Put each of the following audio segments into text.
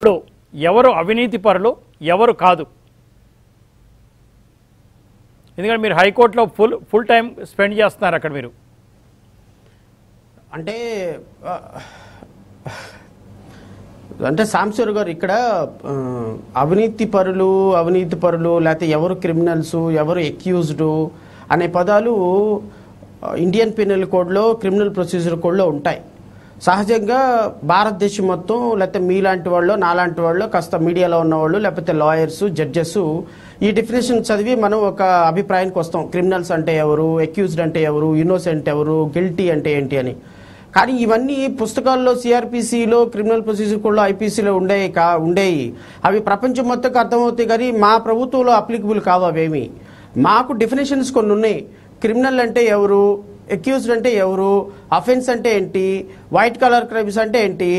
ఇప్పుడు ఎవరు అవినీతి పరులు ఎవరు కాదు ఎందుకంటే మీరు హైకోర్టులో ఫుల్ ఫుల్ టైం స్పెండ్ చేస్తున్నారు అక్కడ మీరు అంటే అంటే సాంశ్వర్ గారు ఇక్కడ అవినీతి పరులు అవినీతి పరులు లేకపోతే ఎవరు క్రిమినల్స్ ఎవరు ఎక్యూజ్డ్ అనే పదాలు ఇండియన్ పీనల్ కోడ్లో క్రిమినల్ ప్రొసీజర్ కోడ్లో ఉంటాయి సహజంగా భారతదేశం మొత్తం లేకపోతే మీలాంటి వాళ్ళు నాలాంటి వాళ్ళు కాస్త మీడియాలో ఉన్నవాళ్ళు లేకపోతే లాయర్స్ జడ్జెస్ ఈ డెఫినేషన్ చదివి మనం ఒక అభిప్రాయానికి వస్తాం క్రిమినల్స్ అంటే ఎవరు అక్యూజ్డ్ అంటే ఎవరు ఇన్నోసెంట్ ఎవరు గిల్టీ అంటే ఏంటి అని కానీ ఇవన్నీ పుస్తకాల్లో సిఆర్పిసిలో క్రిమినల్ ప్రొసీజర్ కూడా ఐపీసీలో ఉండేవి కా ఉండేవి అవి ప్రపంచం మొత్తం అర్థమవుతాయి కానీ మా ప్రభుత్వంలో అప్లికబుల్ కావు అవేమి మాకు డెఫినేషన్స్ కొన్ని ఉన్నాయి క్రిమినల్ అంటే ఎవరు అక్యూజ్డ్ అంటే ఎవరు అఫెన్స్ అంటే ఏంటి వైట్ కలర్ క్రైమ్స్ అంటే ఏంటి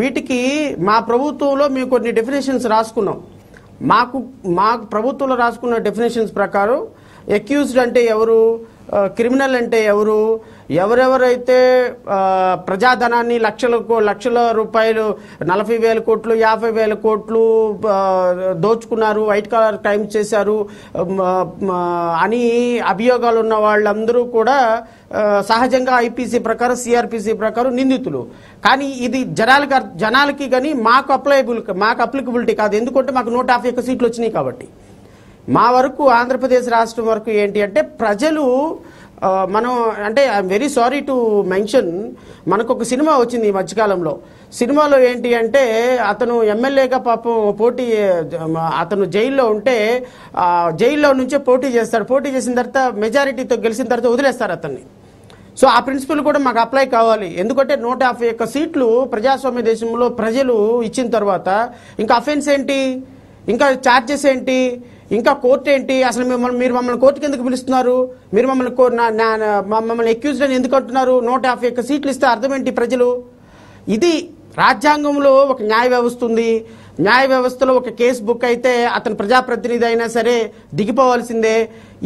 వీటికి మా ప్రభుత్వంలో మేము కొన్ని డెఫినేషన్స్ రాసుకున్నాం మాకు మా ప్రభుత్వంలో రాసుకున్న డెఫినేషన్స్ ప్రకారం ఎక్యూజ్డ్ అంటే ఎవరు క్రిమినల్ అంటే ఎవరు ఎవరెవరైతే ప్రజాధనాన్ని లక్షల లక్షల రూపాయలు నలభై వేల కోట్లు యాభై వేల కోట్లు దోచుకున్నారు వైట్ కలర్ క్రైమ్ చేశారు అని అభియోగాలు ఉన్న వాళ్ళందరూ కూడా సహజంగా ఐపీసీ ప్రకారం సిఆర్పిసి ప్రకారం నిందితులు కానీ ఇది జనాలకి జనాలకి కానీ మాకు అప్లైబుల్ మాకు అప్లికబిలిటీ కాదు ఎందుకంటే మాకు నూట యాభై సీట్లు వచ్చినాయి కాబట్టి మా వరకు ఆంధ్రప్రదేశ్ రాష్ట్రం వరకు ఏంటి అంటే ప్రజలు మనం అంటే I'm very sorry to mention మనకు ఒక సినిమా వచ్చింది ఈ మధ్యకాలంలో సినిమాలో ఏంటి అంటే అతను ఎమ్మెల్యేగా పాపం పోటీ అతను జైల్లో ఉంటే జైల్లో నుంచే పోటీ చేస్తాడు పోటీ చేసిన తర్వాత మెజారిటీతో గెలిచిన తర్వాత వదిలేస్తారు అతన్ని సో ఆ ప్రిన్సిపల్ కూడా మాకు అప్లై కావాలి ఎందుకంటే నూట యాభై యొక్క సీట్లు ప్రజాస్వామ్య దేశంలో ప్రజలు ఇచ్చిన తర్వాత ఇంకా అఫెన్స్ ఏంటి ఇంకా ఛార్జెస్ ఏంటి ఇంకా కోర్టు ఏంటి అసలు మిమ్మల్ని మీరు మమ్మల్ని కోర్టుకి ఎందుకు పిలుస్తున్నారు మీరు మమ్మల్ని మమ్మల్ని ఎక్యూజ్డ్ అని ఎందుకు అంటున్నారు నూట యాభై ఒక్క సీట్లు ఇస్తే అర్థం ఏంటి ప్రజలు ఇది రాజ్యాంగంలో ఒక న్యాయ వ్యవస్థ ఉంది న్యాయ వ్యవస్థలో ఒక కేసు బుక్ అయితే అతను ప్రజాప్రతినిధి అయినా సరే దిగిపోవాల్సిందే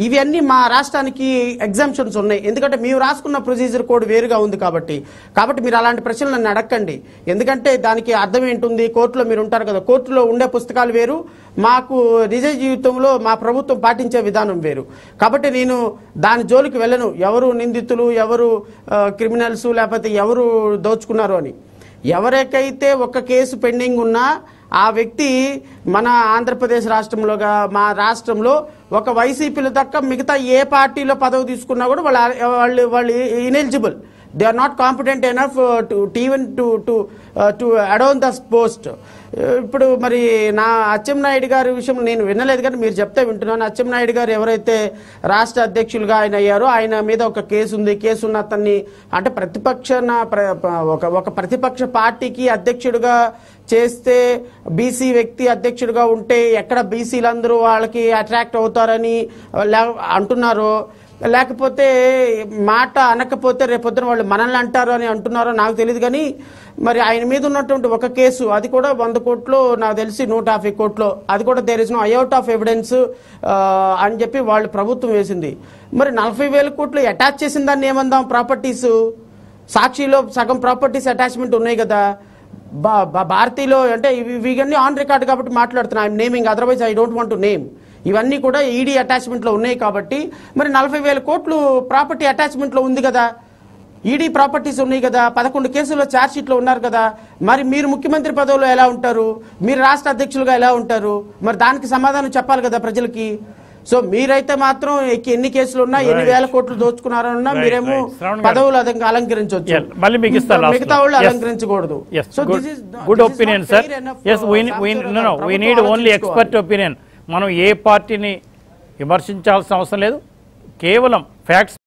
ఇవన్నీ మా రాష్ట్రానికి ఎగ్జామ్షన్స్ ఉన్నాయి ఎందుకంటే మేము రాసుకున్న ప్రొసీజర్ కోడ్ వేరుగా ఉంది కాబట్టి కాబట్టి మీరు అలాంటి ప్రశ్నలు నన్ను అడగండి ఎందుకంటే దానికి అర్థం ఏంటుంది కోర్టులో మీరు ఉంటారు కదా కోర్టులో ఉండే పుస్తకాలు వేరు మాకు నిజ జీవితంలో మా ప్రభుత్వం పాటించే విధానం వేరు కాబట్టి నేను దాని జోలికి వెళ్ళను ఎవరు నిందితులు ఎవరు క్రిమినల్స్ లేకపోతే ఎవరు దోచుకున్నారు అని ఎవరికైతే ఒక కేసు పెండింగ్ ఉన్నా ఆ వ్యక్తి మన ఆంధ్రప్రదేశ్ రాష్ట్రంలోగా మా రాష్ట్రంలో ఒక వైసీపీలో తక్క మిగతా ఏ పార్టీలో పదవి తీసుకున్నా కూడా వాళ్ళు వాళ్ళు వాళ్ళు ineligible they are not competent enough to to, to to to adorn uh, post uh, ఇప్పుడు మరి నా అచ్చెన్నాయుడు గారి విషయం నేను వినలేదు కానీ మీరు చెప్తే వింటున్నాను అచ్చెంనాయుడు గారు ఎవరైతే రాష్ట్ర అధ్యక్షులుగా ఆయన అయ్యారో ఆయన మీద ఒక కేసు ఉంది కేసు ఉన్న అతన్ని అంటే ప్రతిపక్ష ఒక ఒక ప్రతిపక్ష పార్టీకి అధ్యక్షుడిగా చేస్తే బీసీ వ్యక్తి అధ్యక్షుడిగా ఉంటే ఎక్కడ బీసీలందరూ వాళ్ళకి అట్రాక్ట్ అవుతారని అంటున్నారో లేకపోతే మాట అనకపోతే రేపొద్దున వాళ్ళు మనల్ని అంటారు అని అంటున్నారో నాకు తెలియదు కానీ మరి ఆయన మీద ఉన్నటువంటి ఒక కేసు అది కూడా వంద కోట్లు నాకు తెలిసి నూట యాభై కోట్లు అది కూడా there is no out of evidence అని చెప్పి వాళ్ళు ప్రభుత్వం వేసింది మరి నలభై వేల కోట్లు అటాచ్ చేసిన దాన్ని ఏమందాం ప్రాపర్టీస్ సాక్షిలో సగం ప్రాపర్టీస్ అటాచ్మెంట్ ఉన్నాయి కదా భారతీలో అంటే ఇవి ఇవన్నీ ఆన్ రికార్డ్ కాబట్టి మాట్లాడుతున్నా I'm naming otherwise I don't want to name ఇవన్నీ కూడా ఈడీ e అటాచ్మెంట్లో ఉన్నాయి కాబట్టి మరి నలభై వేల కోట్లు ప్రాపర్టీ అటాచ్మెంట్లో ఉంది కదా ఈడీ e ప్రాపర్టీస్ ఉన్నాయి కదా పదకొండు కేసుల్లో ఛార్జ్షీట్లో ఉన్నారు కదా మరి మీరు ముఖ్యమంత్రి పదవిలో ఎలా ఉంటారు మీరు రాష్ట్ర అధ్యక్షులుగా ఎలా ఉంటారు మరి దానికి సమాధానం చెప్పాలి కదా ప్రజలకి సో మీరైతే మాత్రం ఎన్ని కేసులు ఉన్నా ఎన్ని వేల కోట్లు దోచుకున్నారన్నా మీరేమో పదవులు అలంకరించవచ్చు మళ్ళీ మిగతా వాళ్ళు అలంకరించకూడదు so this is good opinion sir yes need only expert opinion మనం ఏ పార్టీని విమర్శించాల్సిన అవసరం లేదు కేవలం ఫ్యాక్ట్స్